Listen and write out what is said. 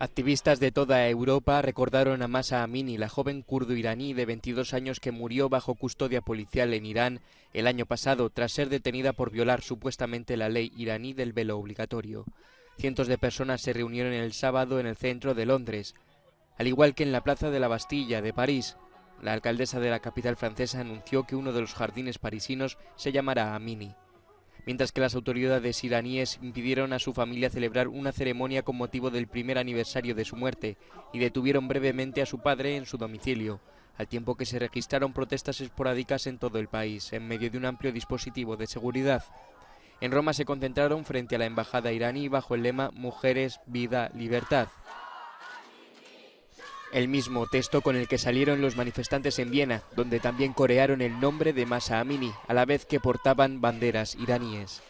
Activistas de toda Europa recordaron a Masa Amini, la joven kurdo-iraní de 22 años que murió bajo custodia policial en Irán el año pasado tras ser detenida por violar supuestamente la ley iraní del velo obligatorio. Cientos de personas se reunieron el sábado en el centro de Londres, al igual que en la plaza de la Bastilla de París. La alcaldesa de la capital francesa anunció que uno de los jardines parisinos se llamará Amini mientras que las autoridades iraníes impidieron a su familia celebrar una ceremonia con motivo del primer aniversario de su muerte y detuvieron brevemente a su padre en su domicilio, al tiempo que se registraron protestas esporádicas en todo el país, en medio de un amplio dispositivo de seguridad. En Roma se concentraron frente a la embajada iraní bajo el lema Mujeres, Vida, Libertad. El mismo texto con el que salieron los manifestantes en Viena, donde también corearon el nombre de Masa Amini, a la vez que portaban banderas iraníes.